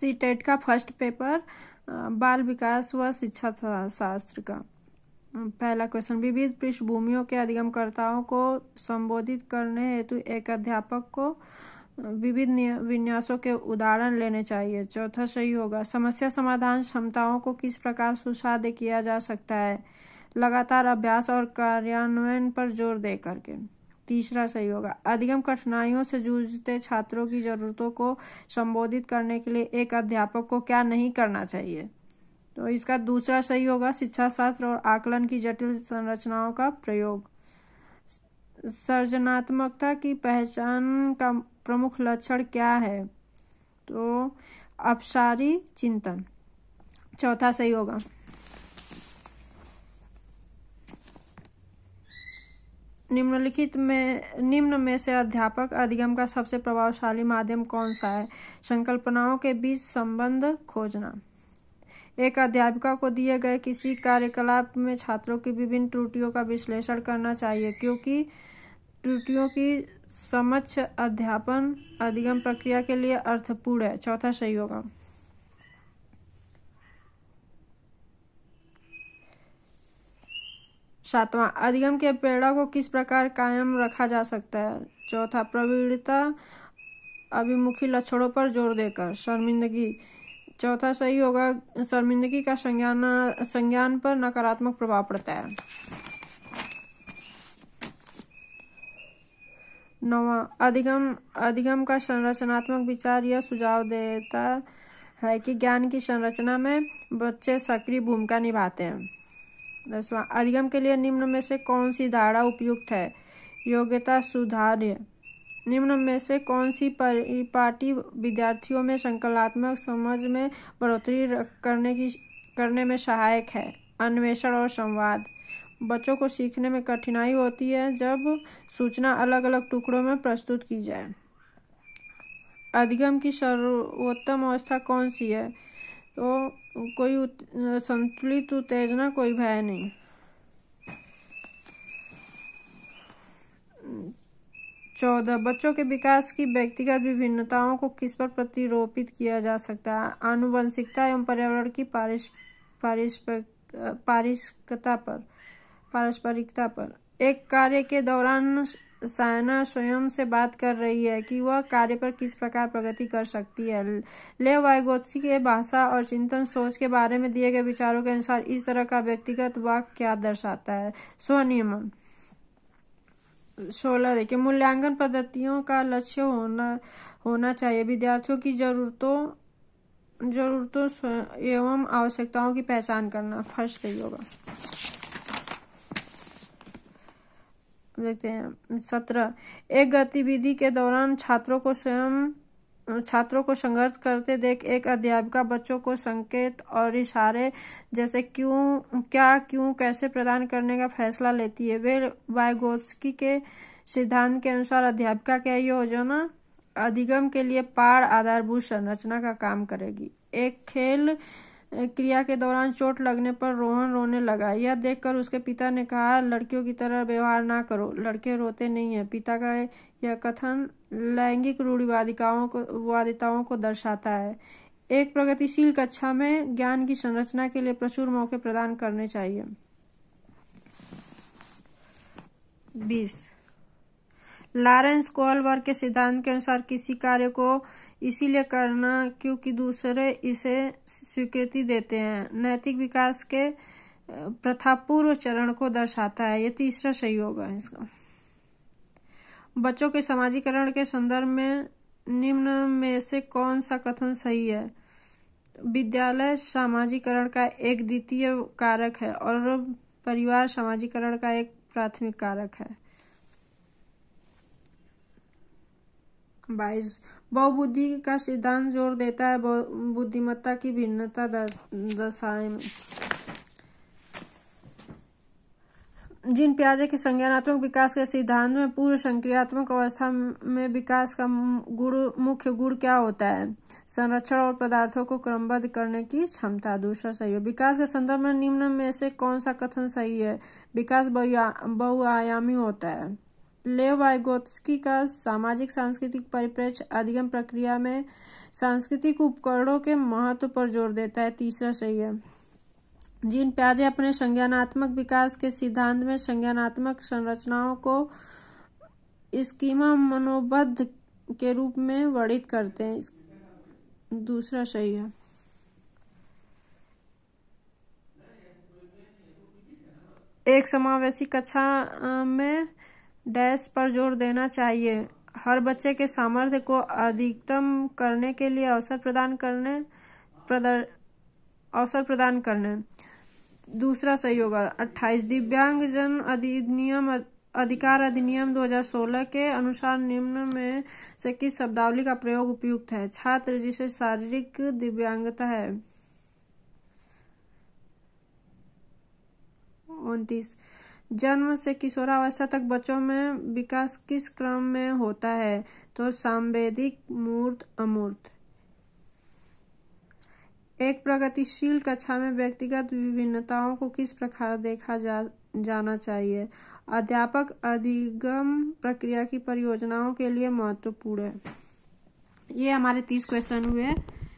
सी TET का first paper बाल विकास व शिक्षा शास्त्र का पहला क्वेश्चन विविध पृष्ठभूमियों के अधिगमकर्ताओं को संबोधित करने हेतु एक अध्यापक को विविध विन्यासों के उदाहरण लेने चाहिए चौथा सही होगा समस्या समाधान क्षमताओं को किस प्रकार सुसाध्य किया जा सकता है लगातार अभ्यास और कार्यान्वयन पर जोर दे करके तीसरा सही होगा अधिगम कठिनाइयों से जूझते छात्रों की जरूरतों को संबोधित करने के लिए एक अध्यापक को क्या नहीं करना चाहिए तो इसका दूसरा सही होगा शिक्षा शास्त्र और आकलन की जटिल संरचनाओं का प्रयोग सर्जनात्मकता की पहचान का प्रमुख लक्षण क्या है तो अपसारी चिंतन चौथा सही होगा निम्नलिखित में निम्न में से अध्यापक अधिगम का सबसे प्रभावशाली माध्यम कौन सा है संकल्पनाओं के बीच संबंध खोजना एक अध्यापिका को दिए गए किसी कार्यकलाप में छात्रों की विभिन्न त्रुटियों का विश्लेषण करना चाहिए क्योंकि त्रुटियों की समक्ष अध्यापन अधिगम प्रक्रिया के लिए अर्थपूर्ण है चौथा सहयोग सातवां अधिगम के प्रेरणा को किस प्रकार कायम रखा जा सकता है चौथा प्रवीणता अभिमुखी लक्षणों पर जोर देकर शर्मिंदगी चौथा सही होगा शर्मिंदगी का संज्ञान संज्ञान पर नकारात्मक प्रभाव पड़ता है नवा अधिगम अधिगम का संरचनात्मक विचार यह सुझाव देता है कि ज्ञान की संरचना में बच्चे सक्रिय भूमिका निभाते हैं दसवां अधिगम के लिए निम्न में से कौन सी धारा उपयुक्त है योग्यता सुधार्य निम्न में से कौन सी परिपाटी विद्यार्थियों में संकलात्मक समझ में बढ़ोतरी करने की करने में सहायक है अन्वेषण और संवाद बच्चों को सीखने में कठिनाई होती है जब सूचना अलग अलग टुकड़ों में प्रस्तुत की जाए अधिगम की सर्वोत्तम अवस्था कौन सी है तो कोई संतुलित उत्तेजना कोई भय नहीं चौदह बच्चों के विकास की व्यक्तिगत विभिन्नताओं को किस पर प्रतिरोपित किया जा सकता है आनुवंशिकता एवं पर्यावरण की पारिश पारिस्परिकता पर पारस्परिकता पर एक कार्य के दौरान सायना स्वयं से बात कर रही है कि वह कार्य पर किस प्रकार प्रगति कर सकती है ले वायगोत्सी के भाषा और चिंतन सोच के बारे में दिए गए विचारों के अनुसार इस तरह का व्यक्तिगत वाक क्या दर्शाता है स्वनियम सोलह देखिए मूल्यांकन पद्धतियों का लक्ष्य होना होना चाहिए विद्यार्थियों की जरूरतों जरूरतों एवं आवश्यकताओं की पहचान करना फर्स्ट सही होगा देखते हैं सत्रह एक गतिविधि के दौरान छात्रों को स्वयं छात्रों को संघर्ष करते देख एक अध्यापिका बच्चों को संकेत और इशारे जैसे क्यों क्या क्यों कैसे प्रदान करने का फैसला लेती है वे वायगोत्सकी के सिद्धांत के अनुसार अध्यापिका क्या योजना अधिगम के लिए पार आधारभूत संरचना का काम करेगी एक खेल क्रिया के दौरान चोट लगने पर रोहन रोने लगा यह देखकर उसके पिता ने कहा लड़कियों की तरह व्यवहार ना करो लड़के रोते नहीं हैं पिता का यह कथन लैंगिक रूढ़िवादिकाओं को वादिताओं को दर्शाता है एक प्रगतिशील कक्षा में ज्ञान की संरचना के लिए प्रचुर मौके प्रदान करने चाहिए बीस लॉरेंस कोलवर के सिद्धांत के अनुसार किसी कार्य को इसीलिए करना क्योंकि दूसरे इसे स्वीकृति देते हैं नैतिक विकास के प्रथा पूर्व चरण को दर्शाता है ये तीसरा सही होगा इसका बच्चों के समाजीकरण के संदर्भ में निम्न में से कौन सा कथन सही है विद्यालय सामाजिकरण का एक द्वितीय कारक है और परिवार सामाजिकरण का एक प्राथमिक कारक है बाईस बहुबुद्धि का सिद्धांत जोर देता है बुद्धिमत्ता की भिन्नता दर्शाए जिन प्याजे के संज्ञानात्मक विकास के सिद्धांत में पूर्व संक्रियात्मक अवस्था में विकास का गुण मुख्य गुण क्या होता है संरक्षण और पदार्थों को क्रमबद्ध करने की क्षमता दूसरा सही है विकास के संदर्भ में निम्न में से कौन सा कथन सही है विकास बहुआयामी होता है लेवाइगोत्स्की का सामाजिक सांस्कृतिक परिप्रेक्ष्य अधिगम प्रक्रिया में सांस्कृतिक उपकरणों के महत्व पर जोर देता है तीसरा सही है जिन प्याजे अपने संज्ञानात्मक विकास के सिद्धांत में संज्ञानात्मक संरचनाओं को स्कीमा मनोबद्ध के रूप में वर्णित करते हैं दूसरा सही है एक समावेशी कक्षा में डैश पर जोर देना चाहिए हर बच्चे के सामर्थ्य को अधिकतम करने के लिए अवसर प्रदान करने अवसर प्रदान करने दूसरा होगा अट्ठाईस दिव्यांग जन अधिनियम अधिकार अधिनियम 2016 के अनुसार निम्न में से किस शब्दावली का प्रयोग उपयुक्त है छात्र जिसे शारीरिक दिव्यांगता है उनतीस जन्म से किशोरावस्था तक बच्चों में विकास किस क्रम में होता है तो सांवेदिक मूर्त अमूर्त एक प्रगतिशील कक्षा में व्यक्तिगत विभिन्नताओं को किस प्रकार देखा जा जाना चाहिए अध्यापक अधिगम प्रक्रिया की परियोजनाओं के लिए महत्वपूर्ण है ये हमारे तीस क्वेश्चन हुए